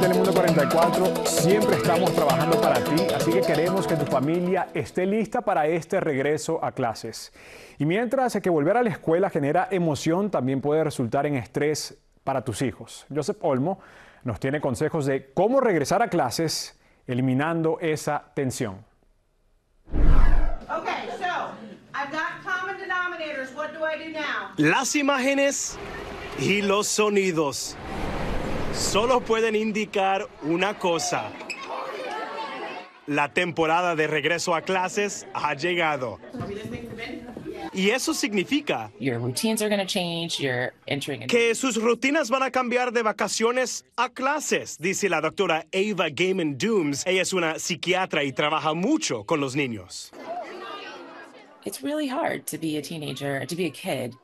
Telemundo 44 siempre estamos trabajando para ti, así que queremos que tu familia esté lista para este regreso a clases. Y mientras que volver a la escuela genera emoción, también puede resultar en estrés para tus hijos. Joseph Olmo nos tiene consejos de cómo regresar a clases eliminando esa tensión. Las imágenes y los sonidos solo pueden indicar una cosa. La temporada de regreso a clases ha llegado. Y eso significa que sus rutinas van a cambiar de vacaciones a clases, dice la doctora Ava Gaiman Dooms. Ella es una psiquiatra y trabaja mucho con los niños. It's really hard to be a teenager, to be a kid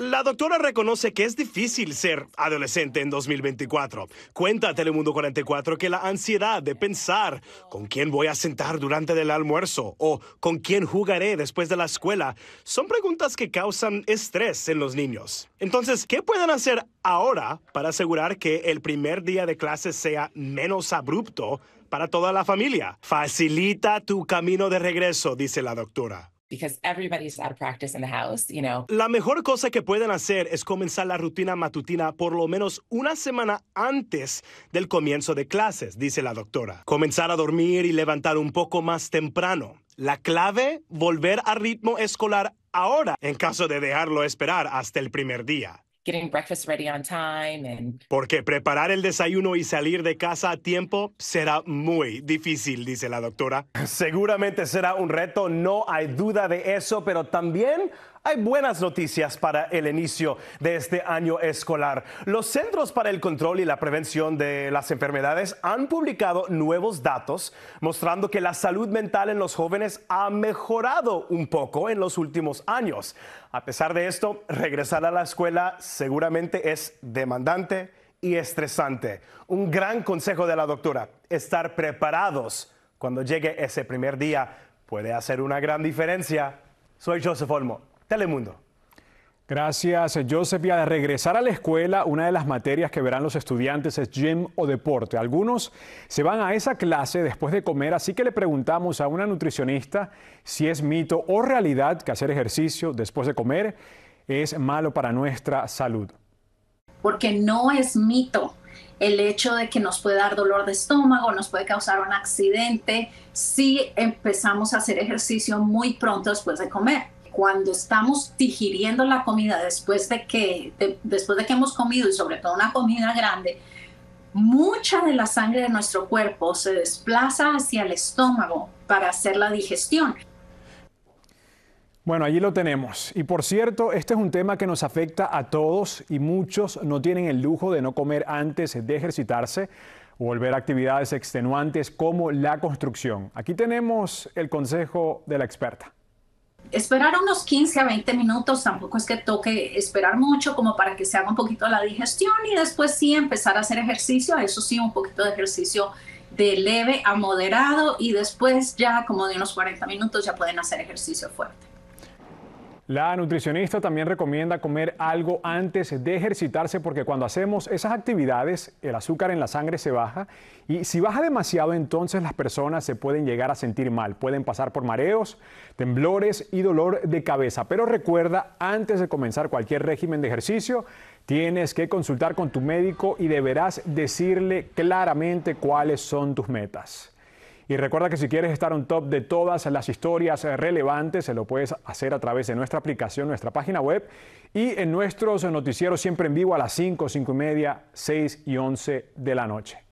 la doctora reconoce que es difícil ser adolescente en 2024. Cuenta Telemundo 44 que la ansiedad de pensar con quién voy a sentar durante el almuerzo o con quién jugaré después de la escuela son preguntas que causan estrés en los niños. Entonces, ¿qué pueden hacer ahora para asegurar que el primer día de clases sea menos abrupto para toda la familia? Facilita tu camino de regreso, dice la doctora because everybody's out of practice in the La mejor cosa que pueden hacer es comenzar la rutina matutina por lo menos una semana antes del comienzo de clases, dice la doctora. Comenzar a dormir y levantar un poco más temprano. La clave, volver al ritmo escolar ahora, en caso de dejarlo esperar hasta el primer día getting breakfast ready on time Porque preparar el desayuno y salir de casa a tiempo será muy difícil, dice la doctora. Seguramente será un reto, no hay duda de eso, pero también hay buenas noticias para el inicio de este año escolar. Los Centros para el Control y la Prevención de las Enfermedades han publicado nuevos datos mostrando que la salud mental en los jóvenes ha mejorado un poco en los últimos años. A pesar de esto, regresar a la escuela seguramente es demandante y estresante. Un gran consejo de la doctora, estar preparados cuando llegue ese primer día puede hacer una gran diferencia. Soy Joseph Olmo. Telemundo. Gracias, Joseph. Y al regresar a la escuela, una de las materias que verán los estudiantes es gym o deporte. Algunos se van a esa clase después de comer, así que le preguntamos a una nutricionista si es mito o realidad que hacer ejercicio después de comer es malo para nuestra salud. Porque no es mito el hecho de que nos puede dar dolor de estómago, nos puede causar un accidente si empezamos a hacer ejercicio muy pronto después de comer cuando estamos digiriendo la comida después de que, después de que hemos comido y sobre todo una comida grande, mucha de la sangre de nuestro cuerpo se desplaza hacia el estómago para hacer la digestión. Bueno, allí lo tenemos. Y por cierto, este es un tema que nos afecta a todos y muchos no tienen el lujo de no comer antes de ejercitarse o volver a actividades extenuantes como la construcción. Aquí tenemos el consejo de la experta esperar unos 15 a 20 minutos, tampoco es que toque esperar mucho como para que se haga un poquito la digestión y después sí empezar a hacer ejercicio, eso sí, un poquito de ejercicio de leve a moderado y después ya como de unos 40 minutos ya pueden hacer ejercicio fuerte. La nutricionista también recomienda comer algo antes de ejercitarse porque cuando hacemos esas actividades el azúcar en la sangre se baja y si baja demasiado entonces las personas se pueden llegar a sentir mal, pueden pasar por mareos, temblores y dolor de cabeza. Pero recuerda, antes de comenzar cualquier régimen de ejercicio, tienes que consultar con tu médico y deberás decirle claramente cuáles son tus metas. Y recuerda que si quieres estar on top de todas las historias eh, relevantes, se lo puedes hacer a través de nuestra aplicación, nuestra página web y en nuestros noticieros siempre en vivo a las 5, 5 y media, 6 y 11 de la noche.